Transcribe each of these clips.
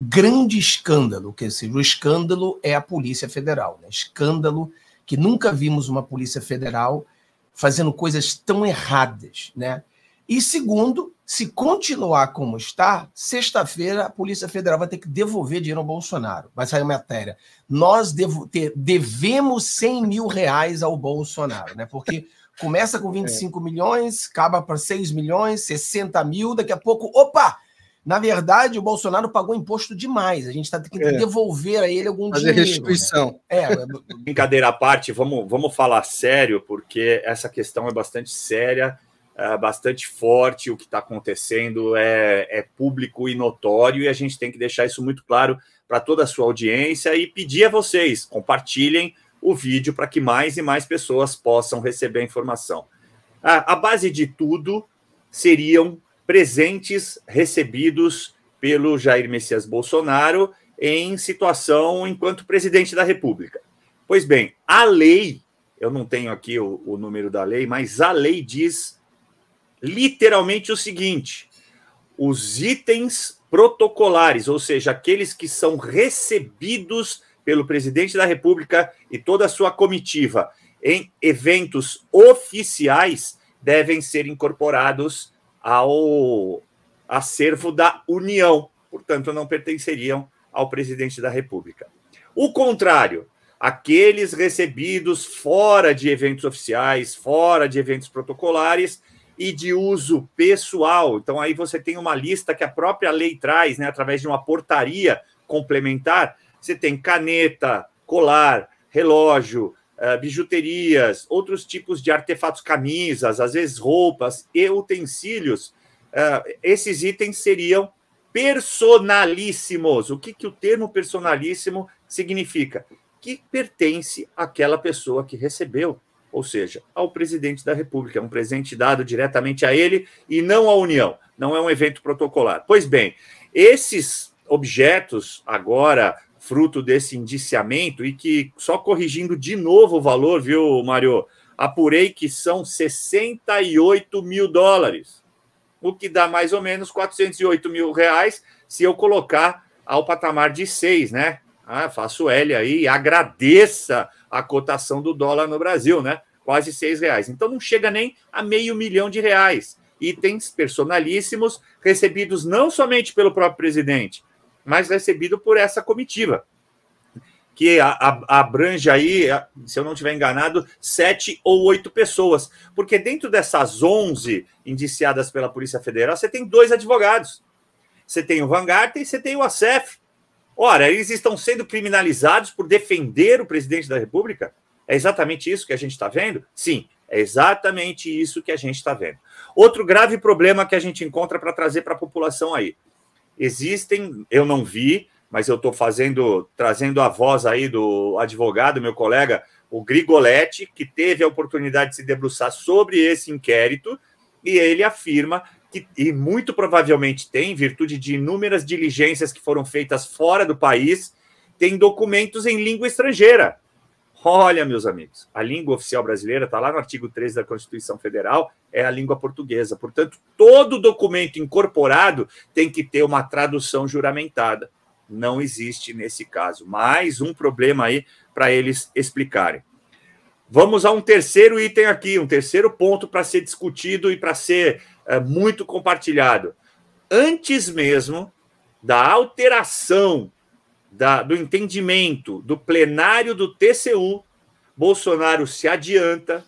grande escândalo, que seja, o escândalo é a Polícia Federal, né? escândalo que nunca vimos uma Polícia Federal fazendo coisas tão erradas, né? E segundo, se continuar como está, sexta-feira a Polícia Federal vai ter que devolver dinheiro ao Bolsonaro. Vai sair uma matéria. Nós devo, ter, devemos 100 mil reais ao Bolsonaro, né? Porque começa com 25 é. milhões, acaba para 6 milhões, 60 mil, daqui a pouco, opa, na verdade, o Bolsonaro pagou imposto demais. A gente está tendo que é. devolver a ele algum Fazer dinheiro. Né? restituição. Né? É. é Brincadeira à parte, vamos, vamos falar sério, porque essa questão é bastante séria, é bastante forte. O que está acontecendo é, é público e notório, e a gente tem que deixar isso muito claro para toda a sua audiência e pedir a vocês, compartilhem o vídeo para que mais e mais pessoas possam receber a informação. A, a base de tudo seriam presentes recebidos pelo Jair Messias Bolsonaro em situação enquanto presidente da República. Pois bem, a lei, eu não tenho aqui o, o número da lei, mas a lei diz literalmente o seguinte: os itens protocolares, ou seja, aqueles que são recebidos pelo presidente da República e toda a sua comitiva em eventos oficiais, devem ser incorporados ao acervo da União, portanto, não pertenceriam ao presidente da República. O contrário, aqueles recebidos fora de eventos oficiais, fora de eventos protocolares e de uso pessoal. Então, aí você tem uma lista que a própria lei traz, né, através de uma portaria complementar. Você tem caneta, colar, relógio, eh, bijuterias, outros tipos de artefatos, camisas, às vezes roupas e utensílios, eh, esses itens seriam personalíssimos. O que, que o termo personalíssimo significa? Que pertence àquela pessoa que recebeu, ou seja, ao presidente da República. É um presente dado diretamente a ele e não à União. Não é um evento protocolar. Pois bem, esses objetos agora fruto desse indiciamento e que, só corrigindo de novo o valor, viu, Mário? Apurei que são 68 mil dólares, o que dá mais ou menos 408 mil reais se eu colocar ao patamar de 6, né? Ah, faço L aí, agradeça a cotação do dólar no Brasil, né? Quase 6 reais. Então não chega nem a meio milhão de reais. Itens personalíssimos recebidos não somente pelo próprio presidente, mas recebido por essa comitiva, que a, a, abrange aí, se eu não estiver enganado, sete ou oito pessoas. Porque dentro dessas onze indiciadas pela Polícia Federal, você tem dois advogados. Você tem o Vangarten e você tem o ASEF. Ora, eles estão sendo criminalizados por defender o presidente da República? É exatamente isso que a gente está vendo? Sim, é exatamente isso que a gente está vendo. Outro grave problema que a gente encontra para trazer para a população aí. Existem, eu não vi, mas eu estou fazendo, trazendo a voz aí do advogado, meu colega, o Grigoletti, que teve a oportunidade de se debruçar sobre esse inquérito, e ele afirma que, e muito provavelmente tem, em virtude de inúmeras diligências que foram feitas fora do país, tem documentos em língua estrangeira. Olha, meus amigos, a língua oficial brasileira está lá no artigo 3 da Constituição Federal, é a língua portuguesa. Portanto, todo documento incorporado tem que ter uma tradução juramentada. Não existe nesse caso. Mais um problema aí para eles explicarem. Vamos a um terceiro item aqui, um terceiro ponto para ser discutido e para ser é, muito compartilhado. Antes mesmo da alteração da, do entendimento do plenário do TCU, Bolsonaro se adianta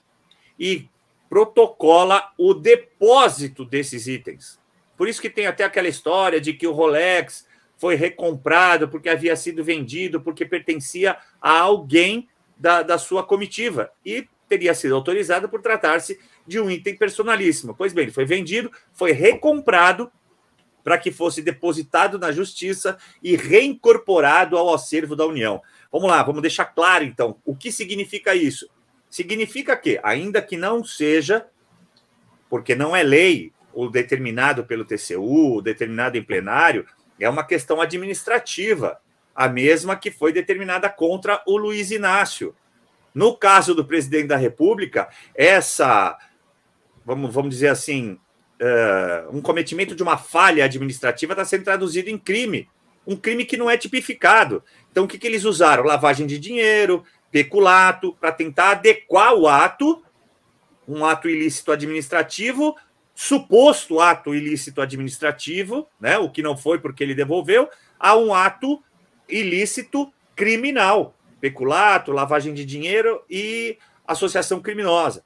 e protocola o depósito desses itens. Por isso que tem até aquela história de que o Rolex foi recomprado porque havia sido vendido, porque pertencia a alguém da, da sua comitiva e teria sido autorizado por tratar-se de um item personalíssimo. Pois bem, ele foi vendido, foi recomprado para que fosse depositado na Justiça e reincorporado ao acervo da União. Vamos lá, vamos deixar claro então o que significa isso. Significa que, ainda que não seja, porque não é lei, o determinado pelo TCU, o determinado em plenário, é uma questão administrativa, a mesma que foi determinada contra o Luiz Inácio. No caso do presidente da República, essa, vamos, vamos dizer assim, uh, um cometimento de uma falha administrativa está sendo traduzido em crime, um crime que não é tipificado. Então, o que, que eles usaram? Lavagem de dinheiro, peculato, para tentar adequar o ato, um ato ilícito administrativo, suposto ato ilícito administrativo, né, o que não foi porque ele devolveu, a um ato ilícito criminal, peculato, lavagem de dinheiro e associação criminosa.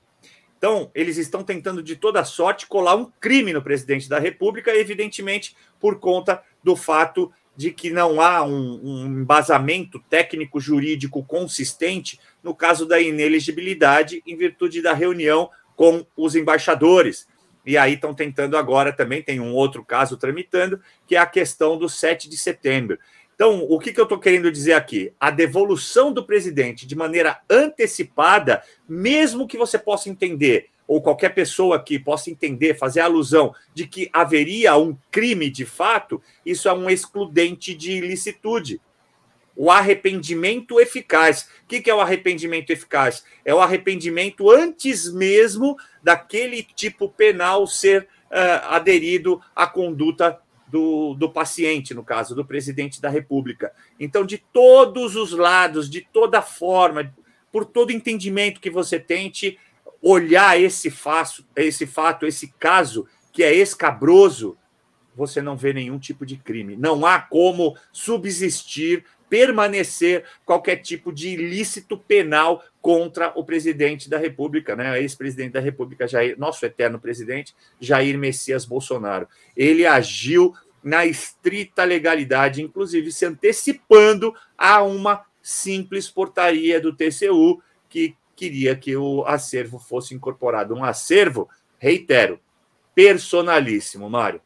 Então, eles estão tentando de toda sorte colar um crime no presidente da República, evidentemente por conta do fato de que não há um, um embasamento técnico jurídico consistente no caso da inelegibilidade em virtude da reunião com os embaixadores. E aí estão tentando agora também, tem um outro caso tramitando, que é a questão do 7 de setembro. Então, o que, que eu estou querendo dizer aqui? A devolução do presidente de maneira antecipada, mesmo que você possa entender, ou qualquer pessoa que possa entender, fazer alusão de que haveria um crime de fato, isso é um excludente de ilicitude. O arrependimento eficaz. O que, que é o arrependimento eficaz? É o arrependimento antes mesmo daquele tipo penal ser uh, aderido à conduta do, do paciente, no caso, do presidente da República. Então, de todos os lados, de toda forma, por todo entendimento que você tente olhar esse, faço, esse fato, esse caso que é escabroso, você não vê nenhum tipo de crime. Não há como subsistir, permanecer qualquer tipo de ilícito penal contra o presidente da República, né, ex-presidente da República, Jair, nosso eterno presidente, Jair Messias Bolsonaro. Ele agiu na estrita legalidade, inclusive se antecipando a uma simples portaria do TCU que queria que o acervo fosse incorporado. Um acervo, reitero, personalíssimo, Mário.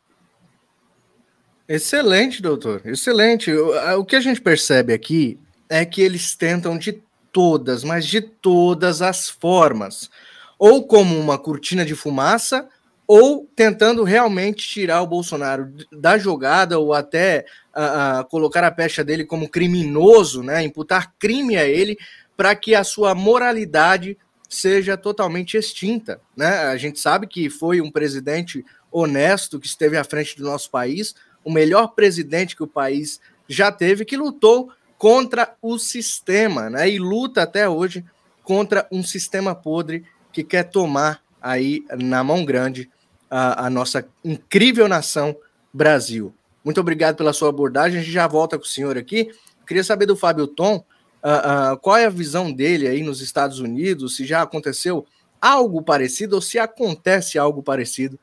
Excelente, doutor, excelente. O que a gente percebe aqui é que eles tentam de todas, mas de todas as formas. Ou como uma cortina de fumaça, ou tentando realmente tirar o Bolsonaro da jogada ou até uh, uh, colocar a pecha dele como criminoso, né, imputar crime a ele para que a sua moralidade seja totalmente extinta. Né? A gente sabe que foi um presidente honesto que esteve à frente do nosso país, o melhor presidente que o país já teve, que lutou contra o sistema, né? E luta até hoje contra um sistema podre que quer tomar aí na mão grande a, a nossa incrível nação Brasil. Muito obrigado pela sua abordagem. A gente já volta com o senhor aqui. Queria saber do Fábio Tom uh, uh, qual é a visão dele aí nos Estados Unidos, se já aconteceu algo parecido ou se acontece algo parecido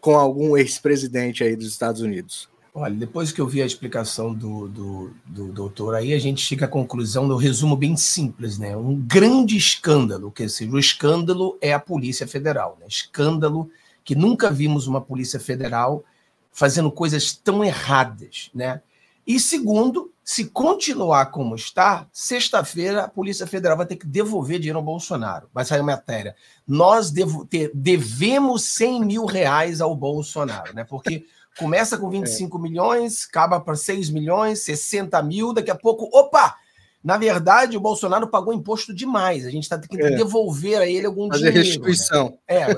com algum ex-presidente aí dos Estados Unidos. Olha, depois que eu vi a explicação do, do, do, doutor, aí a gente chega à conclusão do resumo bem simples, né? Um grande escândalo, que seja, o escândalo é a Polícia Federal, né? Escândalo que nunca vimos uma Polícia Federal fazendo coisas tão erradas, né? E segundo, se continuar como está, sexta-feira a Polícia Federal vai ter que devolver dinheiro ao Bolsonaro. Vai sair a matéria. Nós devo, ter, devemos 100 mil reais ao Bolsonaro, né? Porque Começa com 25 é. milhões, acaba para 6 milhões, 60 mil, daqui a pouco, opa! Na verdade, o Bolsonaro pagou imposto demais. A gente está tendo que é. devolver a ele algum Fazer dinheiro. Né? restituição. Né? É,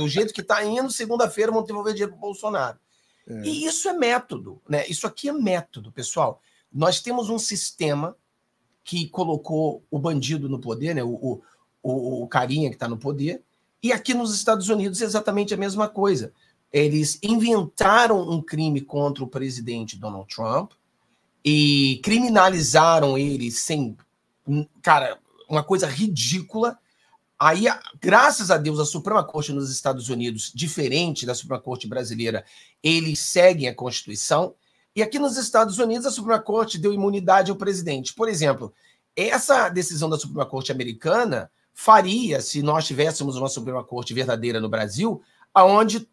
do jeito que está indo, segunda-feira vão devolver dinheiro para o Bolsonaro. É. E isso é método, né? Isso aqui é método, pessoal. Nós temos um sistema que colocou o bandido no poder, né? O, o, o carinha que está no poder. E aqui nos Estados Unidos é exatamente a mesma coisa eles inventaram um crime contra o presidente Donald Trump e criminalizaram ele sem. Cara, uma coisa ridícula. Aí, graças a Deus, a Suprema Corte nos Estados Unidos, diferente da Suprema Corte brasileira, eles seguem a Constituição. E aqui nos Estados Unidos, a Suprema Corte deu imunidade ao presidente. Por exemplo, essa decisão da Suprema Corte americana faria se nós tivéssemos uma Suprema Corte verdadeira no Brasil, aonde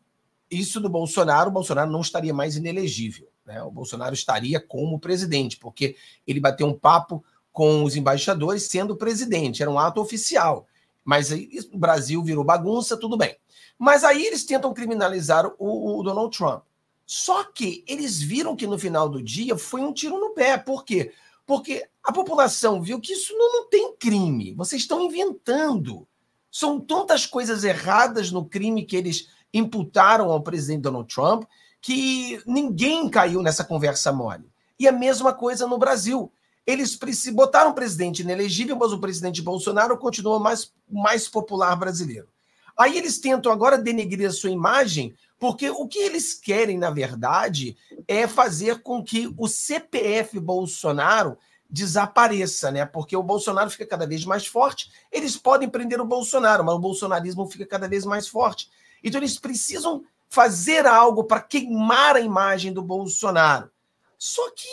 isso do Bolsonaro, o Bolsonaro não estaria mais inelegível. Né? O Bolsonaro estaria como presidente, porque ele bateu um papo com os embaixadores sendo presidente, era um ato oficial. Mas aí o Brasil virou bagunça, tudo bem. Mas aí eles tentam criminalizar o, o Donald Trump. Só que eles viram que no final do dia foi um tiro no pé. Por quê? Porque a população viu que isso não, não tem crime. Vocês estão inventando. São tantas coisas erradas no crime que eles imputaram ao presidente Donald Trump, que ninguém caiu nessa conversa mole. E a mesma coisa no Brasil. Eles botaram o presidente inelegível, mas o presidente Bolsonaro continua mais, mais popular brasileiro. Aí eles tentam agora denegrir a sua imagem, porque o que eles querem, na verdade, é fazer com que o CPF Bolsonaro desapareça, né? Porque o Bolsonaro fica cada vez mais forte. Eles podem prender o Bolsonaro, mas o bolsonarismo fica cada vez mais forte. Então eles precisam fazer algo para queimar a imagem do Bolsonaro. Só que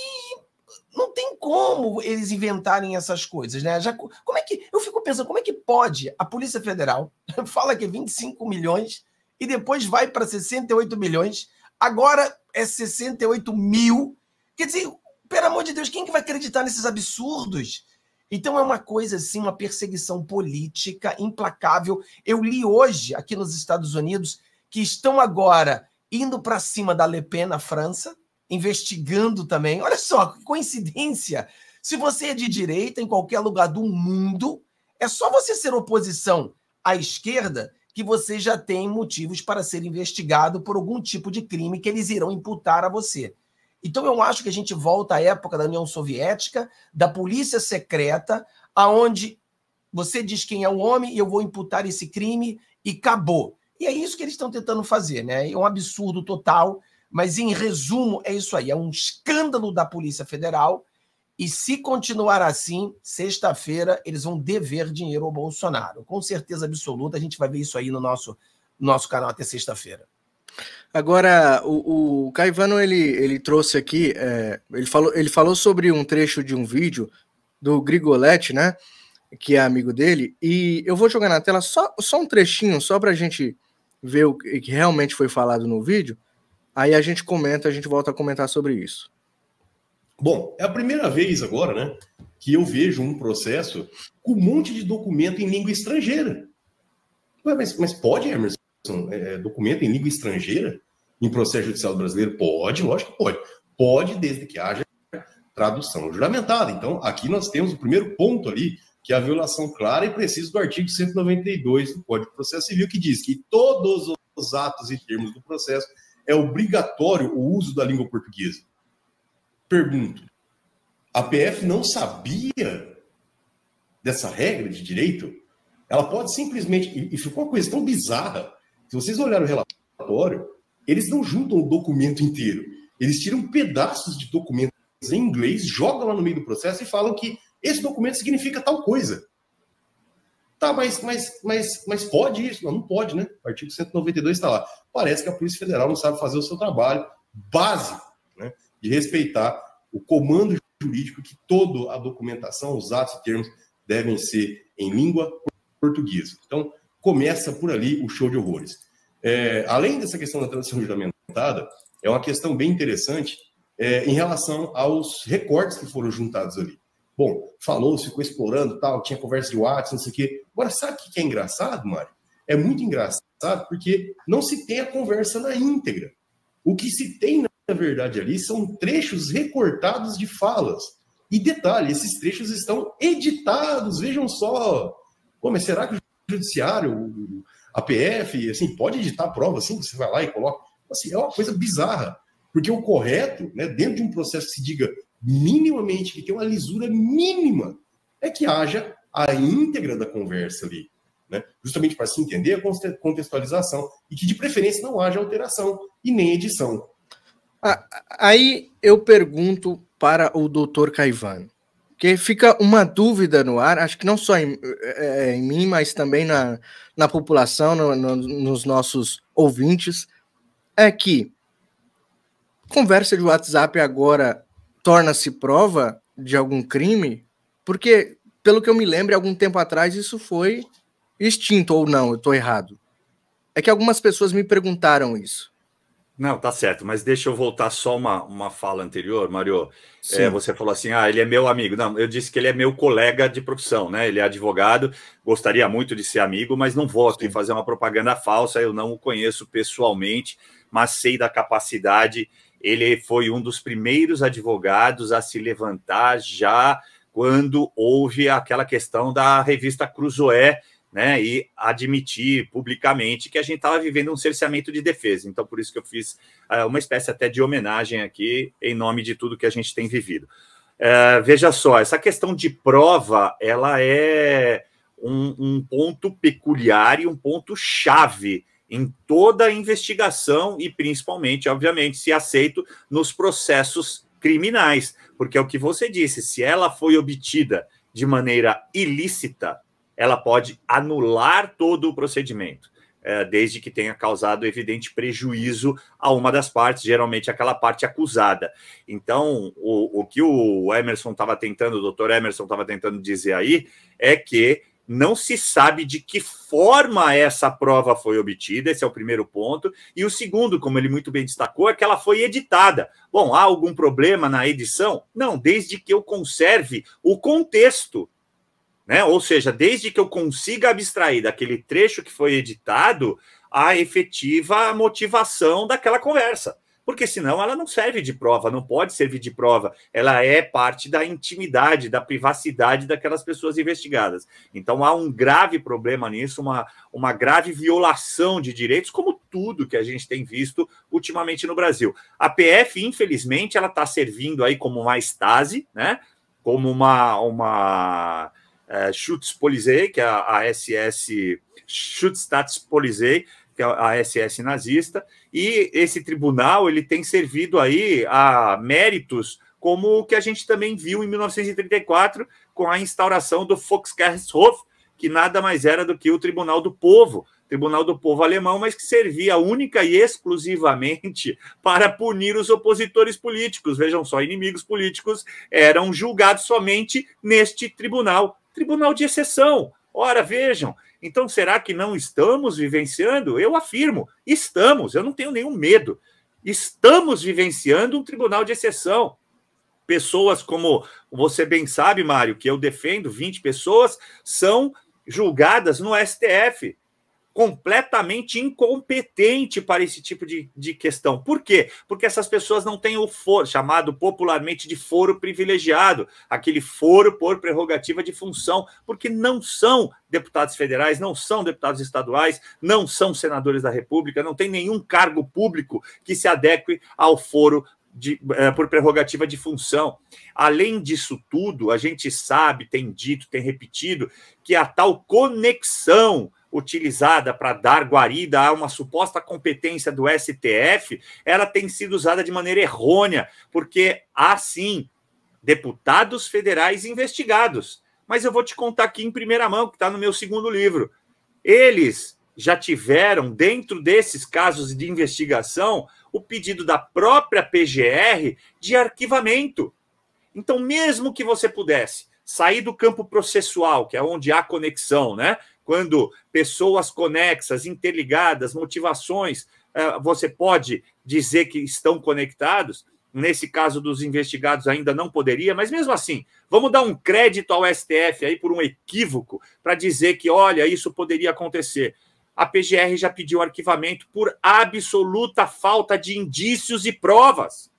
não tem como eles inventarem essas coisas, né? Já, como é que eu fico pensando, como é que pode a Polícia Federal fala que é 25 milhões e depois vai para 68 milhões, agora é 68 mil. Quer dizer, pelo amor de Deus, quem que vai acreditar nesses absurdos? Então é uma coisa assim, uma perseguição política implacável. Eu li hoje aqui nos Estados Unidos que estão agora indo para cima da Le Pen na França, investigando também. Olha só, que coincidência. Se você é de direita em qualquer lugar do mundo, é só você ser oposição à esquerda que você já tem motivos para ser investigado por algum tipo de crime que eles irão imputar a você. Então eu acho que a gente volta à época da União Soviética, da polícia secreta, aonde você diz quem é o homem e eu vou imputar esse crime e acabou. E é isso que eles estão tentando fazer, né? É um absurdo total, mas em resumo é isso aí, é um escândalo da Polícia Federal. E se continuar assim, sexta-feira eles vão dever dinheiro ao Bolsonaro. Com certeza absoluta, a gente vai ver isso aí no nosso nosso canal até sexta-feira. Agora, o, o Caivano ele, ele trouxe aqui, é, ele, falou, ele falou sobre um trecho de um vídeo do Grigoletti, né? Que é amigo dele, e eu vou jogar na tela só, só um trechinho, só para a gente ver o que realmente foi falado no vídeo. Aí a gente comenta, a gente volta a comentar sobre isso. Bom, é a primeira vez agora, né, que eu vejo um processo com um monte de documento em língua estrangeira. mas, mas pode, Emerson? É, é, documento em língua estrangeira em processo judicial brasileiro? Pode, lógico que pode. Pode, desde que haja tradução juramentada. Então, aqui nós temos o primeiro ponto ali, que é a violação clara e precisa do artigo 192 do Código de Processo Civil, que diz que todos os atos e termos do processo é obrigatório o uso da língua portuguesa. Pergunto, a PF não sabia dessa regra de direito? Ela pode simplesmente. E ficou uma coisa tão bizarra se vocês olharem o relatório, eles não juntam o documento inteiro. Eles tiram pedaços de documentos em inglês, jogam lá no meio do processo e falam que esse documento significa tal coisa. Tá, mas, mas, mas, mas pode isso? Não, não pode, né? O artigo 192 está lá. Parece que a Polícia Federal não sabe fazer o seu trabalho básico, né? De respeitar o comando jurídico que toda a documentação, os atos e termos devem ser em língua portuguesa. Então, começa por ali o show de horrores. É, além dessa questão da transição juramentada, é uma questão bem interessante é, em relação aos recortes que foram juntados ali. Bom, falou, ficou explorando tal, tinha conversa de WhatsApp, não sei o quê. Agora, sabe o que é engraçado, Mário? É muito engraçado porque não se tem a conversa na íntegra. O que se tem, na verdade, ali são trechos recortados de falas. E detalhe, esses trechos estão editados, vejam só. Como será que o judiciário, a PF, assim, pode editar prova, assim, você vai lá e coloca. Assim, é uma coisa bizarra, porque o correto, né, dentro de um processo que se diga minimamente, que tem uma lisura mínima, é que haja a íntegra da conversa ali, né, justamente para se entender a contextualização, e que de preferência não haja alteração e nem edição. Aí eu pergunto para o doutor Caivano. Porque fica uma dúvida no ar, acho que não só em, é, é, em mim, mas também na, na população, no, no, nos nossos ouvintes, é que conversa de WhatsApp agora torna-se prova de algum crime? Porque, pelo que eu me lembro, algum tempo atrás isso foi extinto ou não, eu estou errado. É que algumas pessoas me perguntaram isso. Não, tá certo, mas deixa eu voltar só uma, uma fala anterior, Mario. É, você falou assim: ah, ele é meu amigo. Não, eu disse que ele é meu colega de profissão, né? Ele é advogado, gostaria muito de ser amigo, mas não vou aqui fazer uma propaganda falsa, eu não o conheço pessoalmente, mas sei da capacidade. Ele foi um dos primeiros advogados a se levantar já quando houve aquela questão da revista Cruzoé, né, e admitir publicamente que a gente estava vivendo um cerceamento de defesa. Então, por isso que eu fiz uh, uma espécie até de homenagem aqui em nome de tudo que a gente tem vivido. Uh, veja só, essa questão de prova, ela é um, um ponto peculiar e um ponto chave em toda a investigação e principalmente, obviamente, se aceito nos processos criminais, porque é o que você disse, se ela foi obtida de maneira ilícita, ela pode anular todo o procedimento, é, desde que tenha causado evidente prejuízo a uma das partes, geralmente aquela parte acusada. Então, o, o que o Emerson estava tentando, o doutor Emerson estava tentando dizer aí, é que não se sabe de que forma essa prova foi obtida, esse é o primeiro ponto. E o segundo, como ele muito bem destacou, é que ela foi editada. Bom, há algum problema na edição? Não, desde que eu conserve o contexto né? Ou seja, desde que eu consiga abstrair daquele trecho que foi editado a efetiva motivação daquela conversa porque senão ela não serve de prova, não pode servir de prova. Ela é parte da intimidade, da privacidade daquelas pessoas investigadas. Então há um grave problema nisso, uma, uma grave violação de direitos, como tudo que a gente tem visto ultimamente no Brasil. A PF, infelizmente, ela está servindo aí como uma estase, né? Como uma, uma é, Schutz-Polizei, que é a, a SS, Polizei, que é a SS nazista, e esse tribunal ele tem servido aí a méritos como o que a gente também viu em 1934 com a instauração do Volksgerichtshof, que nada mais era do que o Tribunal do Povo, Tribunal do Povo alemão, mas que servia única e exclusivamente para punir os opositores políticos. Vejam só, inimigos políticos eram julgados somente neste tribunal, Tribunal de exceção. Ora, vejam, então será que não estamos vivenciando? Eu afirmo, estamos, eu não tenho nenhum medo. Estamos vivenciando um tribunal de exceção. Pessoas como você bem sabe, Mário, que eu defendo, 20 pessoas, são julgadas no STF completamente incompetente para esse tipo de, de questão. Por quê? Porque essas pessoas não têm o foro, chamado popularmente de foro privilegiado, aquele foro por prerrogativa de função, porque não são deputados federais, não são deputados estaduais, não são senadores da República, não tem nenhum cargo público que se adeque ao foro de, é, por prerrogativa de função. Além disso tudo, a gente sabe, tem dito, tem repetido, que a tal conexão utilizada para dar guarida a uma suposta competência do STF, ela tem sido usada de maneira errônea, porque há sim deputados federais investigados. Mas eu vou te contar aqui em primeira mão, que está no meu segundo livro. Eles já tiveram, dentro desses casos de investigação, o pedido da própria PGR de arquivamento. Então, mesmo que você pudesse sair do campo processual, que é onde há conexão, né? quando pessoas conexas, interligadas, motivações, eh, você pode dizer que estão conectados. Nesse caso dos investigados ainda não poderia, mas mesmo assim, vamos dar um crédito ao STF aí por um equívoco para dizer que, olha, isso poderia acontecer. A PGR já pediu arquivamento por absoluta falta de indícios e provas.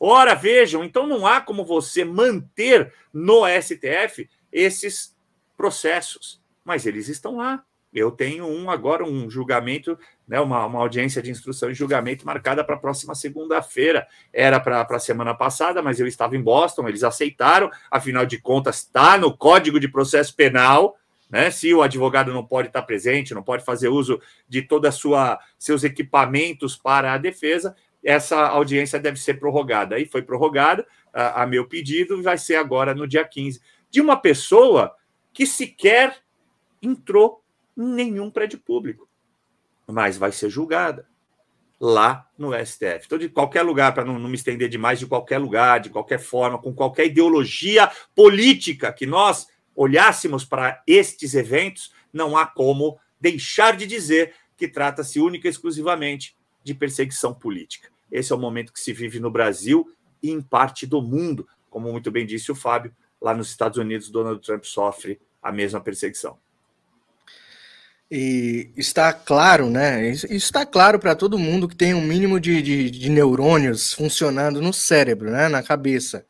Ora, vejam, então não há como você manter no STF esses processos mas eles estão lá. Eu tenho um agora, um julgamento, né, uma, uma audiência de instrução e julgamento marcada para a próxima segunda-feira. Era para a semana passada, mas eu estava em Boston, eles aceitaram, afinal de contas, está no Código de Processo Penal. Né? Se o advogado não pode estar presente, não pode fazer uso de toda sua seus equipamentos para a defesa, essa audiência deve ser prorrogada. E foi prorrogada a, a meu pedido, vai ser agora no dia 15. De uma pessoa que sequer entrou em nenhum prédio público, mas vai ser julgada lá no STF. Então, de qualquer lugar, para não, não, me estender demais, de qualquer lugar, de qualquer forma, com qualquer ideologia política que nós olhássemos para estes eventos, não há como deixar de dizer que trata-se única e exclusivamente de perseguição política. Esse é o momento que se vive no Brasil e em parte do mundo. Como muito bem disse o Fábio, lá nos Estados Unidos, Donald Trump sofre a mesma perseguição. E está claro, né? Está claro para todo mundo que tem um mínimo de, de, de, neurônios funcionando no cérebro, né? na cabeça,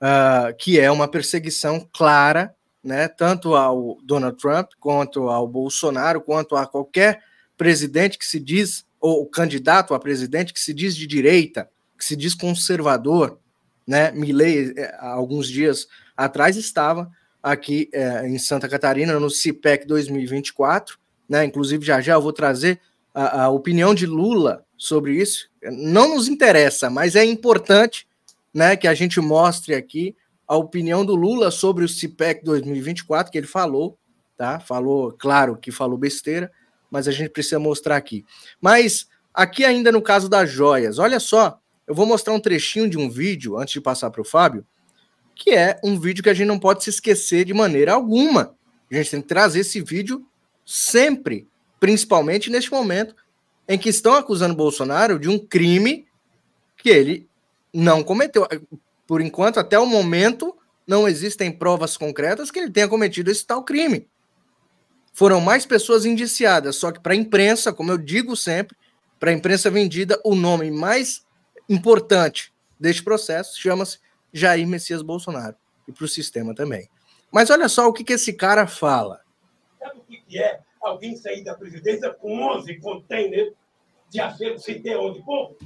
uh, que é uma perseguição clara, né? tanto ao Donald Trump, quanto ao Bolsonaro, quanto a qualquer presidente que se diz, ou candidato a presidente que se diz de direita, que se diz conservador. Né? Milley, eh, alguns dias atrás, estava aqui eh, em Santa Catarina, no CIPEC 2024, né? Inclusive, já já eu vou trazer a, a opinião de Lula sobre isso. Não nos interessa, mas é importante né, que a gente mostre aqui a opinião do Lula sobre o CIPEC 2024, que ele falou, tá? Falou, claro que falou besteira, mas a gente precisa mostrar aqui. Mas aqui ainda no caso das joias, olha só, eu vou mostrar um trechinho de um vídeo antes de passar para o Fábio, que é um vídeo que a gente não pode se esquecer de maneira alguma. A gente tem que trazer esse vídeo sempre, principalmente neste momento em que estão acusando Bolsonaro de um crime que ele não cometeu. Por enquanto, até o momento, não existem provas concretas que ele tenha cometido esse tal crime. Foram mais pessoas indiciadas, só que para a imprensa, como eu digo sempre, para a imprensa vendida, o nome mais importante deste processo chama-se Jair Messias Bolsonaro e para o sistema também. Mas olha só o que, que esse cara fala. Sabe o que é alguém sair da presidência com 11 containers de acervo sem ter onde pôr?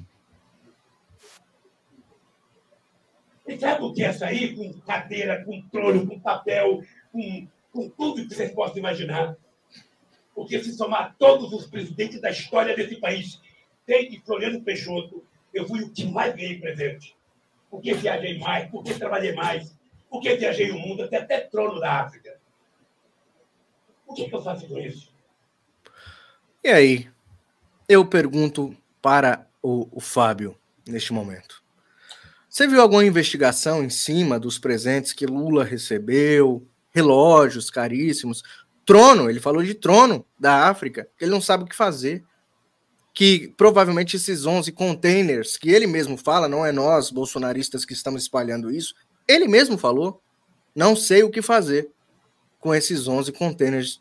E sabe o que é sair com cadeira, com trono, com papel, com, com tudo que vocês possam imaginar? Porque se somar todos os presidentes da história desse país, desde Floriano Peixoto, eu fui o que mais ganhei presente. Porque viajei mais, porque trabalhei mais, porque viajei o mundo, até até trono da África. O que, que eu faço com isso? E aí, eu pergunto para o, o Fábio neste momento. Você viu alguma investigação em cima dos presentes que Lula recebeu? Relógios caríssimos, trono, ele falou de trono da África, ele não sabe o que fazer. Que provavelmente esses 11 containers que ele mesmo fala, não é nós bolsonaristas que estamos espalhando isso, ele mesmo falou, não sei o que fazer com esses 11 containers.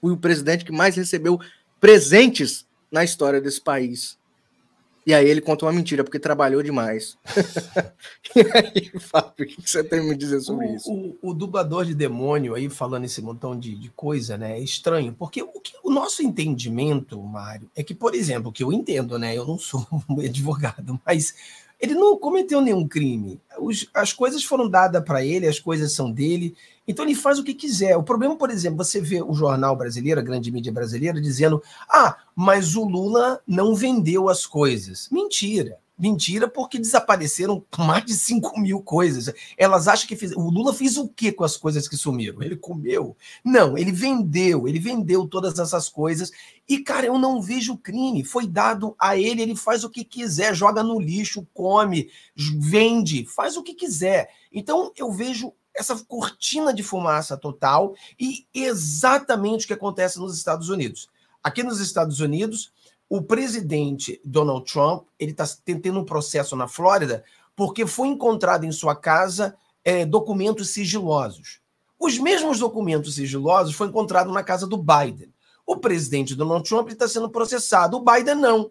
Foi o presidente que mais recebeu presentes na história desse país. E aí ele contou uma mentira, porque trabalhou demais. e aí, Fábio, o que você tem a me dizer sobre o, isso? O, o, dublador de demônio aí falando esse montão de, de coisa, né? É estranho. Porque o, que, o, nosso entendimento, Mário, é que, por exemplo, que eu entendo, né? Eu não sou um advogado, mas ele não cometeu nenhum crime. Os, as coisas foram dadas para ele, as coisas são dele. Então ele faz o que quiser. O problema, por exemplo, você vê o jornal brasileiro, a grande mídia brasileira, dizendo: ah, mas o Lula não vendeu as coisas. Mentira. Mentira, porque desapareceram mais de 5 mil coisas. Elas acham que fez... o Lula fez o que com as coisas que sumiram? Ele comeu? Não, ele vendeu, ele vendeu todas essas coisas. E, cara, eu não vejo crime. Foi dado a ele, ele faz o que quiser, joga no lixo, come, vende, faz o que quiser. Então, eu vejo essa cortina de fumaça total e exatamente o que acontece nos Estados Unidos. Aqui nos Estados Unidos, o presidente Donald Trump ele está tendo um processo na Flórida porque foi encontrado em sua casa é, documentos sigilosos. Os mesmos documentos sigilosos foram encontrados na casa do Biden. O presidente Donald Trump está sendo processado, o Biden não.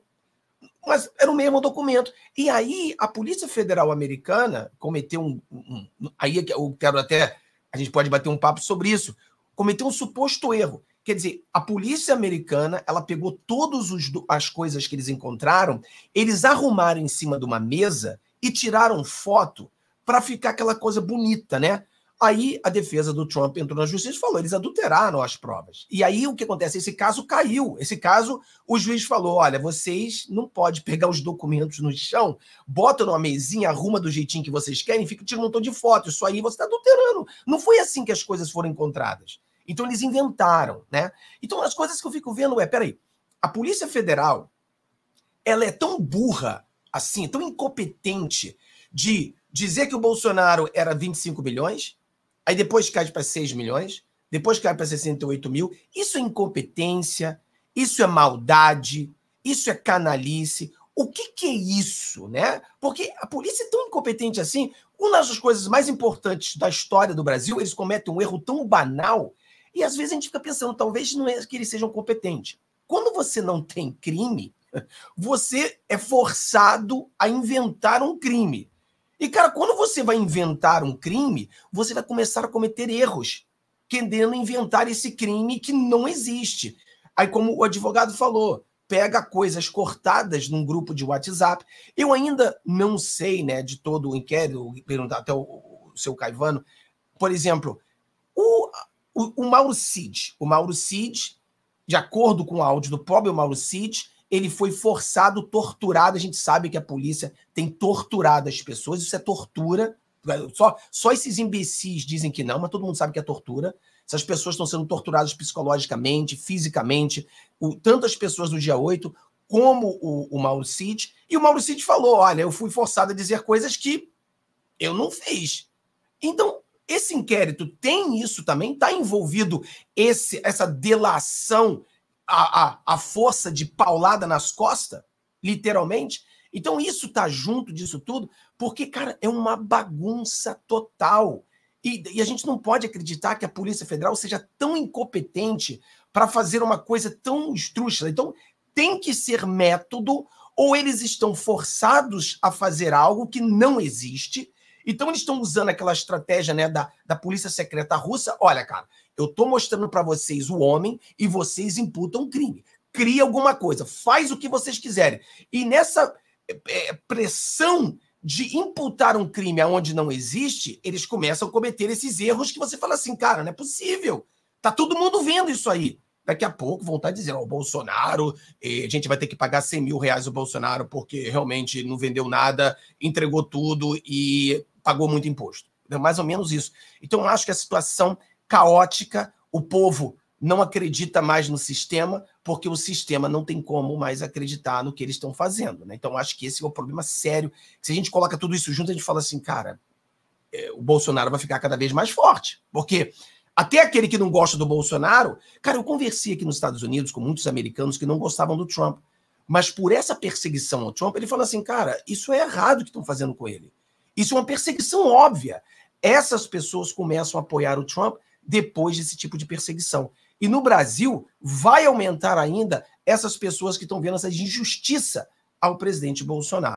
Mas era o mesmo documento. E aí a Polícia Federal Americana cometeu um. um aí é eu quero até. A gente pode bater um papo sobre isso. Cometeu um suposto erro Quer dizer, a polícia americana, ela pegou todas as coisas que eles encontraram, eles arrumaram em cima de uma mesa e tiraram foto para ficar aquela coisa bonita, né? Aí a defesa do Trump entrou na justiça e falou: eles adulteraram as provas. E aí o que acontece? Esse caso caiu. Esse caso, o juiz falou: olha, vocês não podem pegar os documentos no chão, botam numa mesinha, arruma do jeitinho que vocês querem, fica tirando um montão de foto. Isso aí você está adulterando. Não foi assim que as coisas foram encontradas. Então eles inventaram, né? Então as coisas que eu fico vendo é, peraí, a Polícia Federal, ela é tão burra assim, tão incompetente de dizer que o Bolsonaro era 25 milhões, aí depois cai para 6 milhões, depois cai para 68 mil. Isso é incompetência, isso é maldade, isso é canalice. O que, que é isso, né? Porque a polícia é tão incompetente assim. Uma das coisas mais importantes da história do Brasil, eles cometem um erro tão banal e às vezes a gente fica pensando, talvez não é que eles sejam competentes. Quando você não tem crime, você é forçado a inventar um crime. E, cara, quando você vai inventar um crime, você vai começar a cometer erros, querendo inventar esse crime que não existe. Aí, como o advogado falou, pega coisas cortadas num grupo de WhatsApp. Eu ainda não sei, né, de todo o inquérito, perguntar até o, o seu Caivano, por exemplo, o, o, o Mauro Cid, o Mauro Cid, de acordo com o áudio do pobre Mauro Cid, ele foi forçado, torturado. A gente sabe que a polícia tem torturado as pessoas, isso é tortura. Só, só esses imbecis dizem que não, mas todo mundo sabe que é tortura. Essas pessoas estão sendo torturadas psicologicamente, fisicamente, o, tanto as pessoas do dia 8 como o, o Mauro Cid. E o Mauro Cid falou: olha, eu fui forçado a dizer coisas que eu não fiz. Então, esse inquérito tem isso também? Está envolvido esse, essa delação, a, a, a força de paulada nas costas, literalmente? Então isso tá junto disso tudo, porque, cara, é uma bagunça total. E, e a gente não pode acreditar que a Polícia Federal seja tão incompetente para fazer uma coisa tão estrúxula. Então tem que ser método, ou eles estão forçados a fazer algo que não existe, então eles estão usando aquela estratégia né, da, da polícia secreta russa. Olha, cara, eu estou mostrando para vocês o homem e vocês imputam um crime. Cria alguma coisa, faz o que vocês quiserem. E nessa é, é, pressão de imputar um crime aonde não existe, eles começam a cometer esses erros que você fala assim, cara, não é possível. Tá todo mundo vendo isso aí. Daqui a pouco vão estar tá dizendo, ó, o Bolsonaro, a gente vai ter que pagar 100 mil reais o Bolsonaro porque realmente não vendeu nada, entregou tudo e pagou muito imposto. É mais ou menos isso. Então, acho que a situação caótica, o povo não acredita mais no sistema, porque o sistema não tem como mais acreditar no que eles estão fazendo. Né? Então, acho que esse é o problema sério. Se a gente coloca tudo isso junto, a gente fala assim, cara, é, o Bolsonaro vai ficar cada vez mais forte. Porque até aquele que não gosta do Bolsonaro, cara, eu conversei aqui nos Estados Unidos com muitos americanos que não gostavam do Trump. Mas por essa perseguição ao Trump, ele fala assim, cara, isso é errado o que estão fazendo com ele. Isso é uma perseguição óbvia. Essas pessoas começam a apoiar o Trump depois desse tipo de perseguição. E no Brasil, vai aumentar ainda essas pessoas que estão vendo essa injustiça ao presidente Bolsonaro.